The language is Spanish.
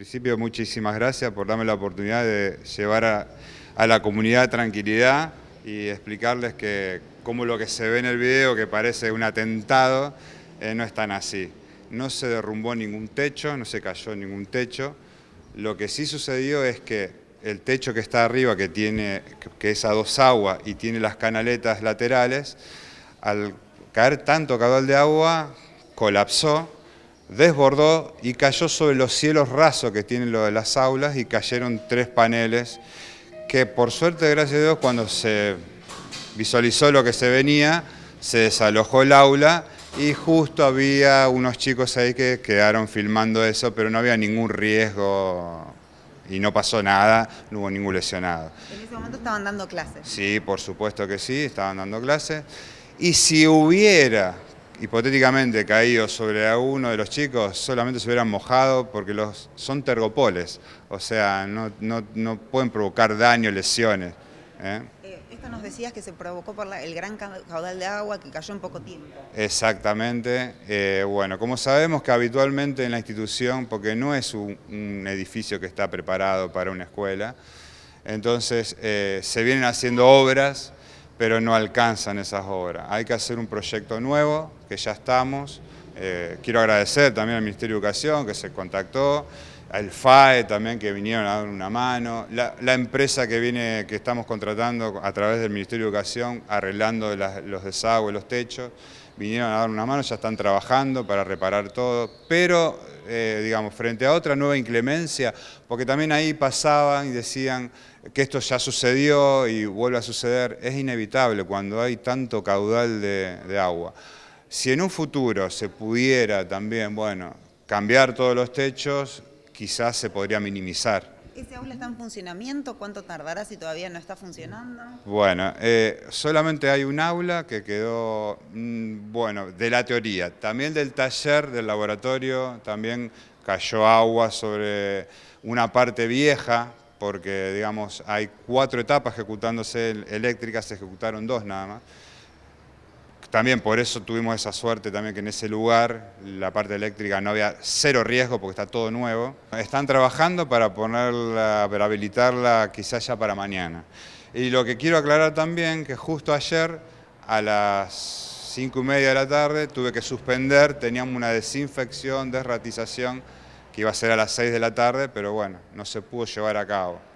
principio, muchísimas gracias por darme la oportunidad de llevar a, la comunidad tranquilidad y explicarles que como lo que se ve en el video, que parece un atentado, eh, no es tan así. No se derrumbó ningún techo, no se cayó ningún techo. Lo que sí sucedió es que el techo que está arriba, que, tiene, que es a dos aguas y tiene las canaletas laterales, al caer tanto caudal de agua, colapsó desbordó y cayó sobre los cielos rasos que tienen lo de las aulas y cayeron tres paneles que por suerte, gracias a Dios, cuando se visualizó lo que se venía, se desalojó el aula y justo había unos chicos ahí que quedaron filmando eso, pero no había ningún riesgo y no pasó nada, no hubo ningún lesionado. ¿En ese momento estaban dando clases? Sí, por supuesto que sí, estaban dando clases. Y si hubiera hipotéticamente caído sobre uno de los chicos, solamente se hubieran mojado porque los, son tergopoles, o sea, no, pueden provocar daño, lesiones. ¿eh? Eh, esto nos decías que se provocó por el gran caudal de agua que cayó en poco tiempo. Exactamente. Eh, bueno, como sabemos que habitualmente en la institución, porque no es un, edificio que está preparado para una escuela, entonces se vienen haciendo obras pero no alcanzan esas obras. Hay que hacer un proyecto nuevo, que ya estamos. Eh, quiero agradecer también al Ministerio de Educación que se contactó, al FAE también que vinieron a dar una mano, la, empresa que viene, que estamos contratando a través del Ministerio de Educación, arreglando los desagües, los techos vinieron a dar una mano, ya están trabajando para reparar todo, pero, eh, digamos, frente a otra nueva inclemencia, porque también ahí pasaban y decían que esto ya sucedió y vuelve a suceder, es inevitable cuando hay tanto caudal de agua. Si en un futuro se pudiera también, bueno, cambiar todos los techos, quizás se podría minimizar ¿Ese aula está en funcionamiento? ¿Cuánto tardará si todavía no está funcionando? Bueno, eh, solamente hay un aula que quedó, mm, bueno, de la teoría, también del taller, del laboratorio, también cayó agua sobre una parte vieja, porque digamos hay cuatro etapas ejecutándose eléctricas, se ejecutaron dos nada más. También por eso tuvimos esa suerte también que en ese lugar la parte eléctrica no había cero riesgo porque está todo nuevo. Están trabajando para ponerla, para habilitarla quizás ya para mañana. Y lo que quiero aclarar también que justo ayer a las cinco y media de la tarde tuve que suspender, teníamos una desinfección, desratización que iba a ser a las 6 de la tarde, pero bueno, no se pudo llevar a cabo.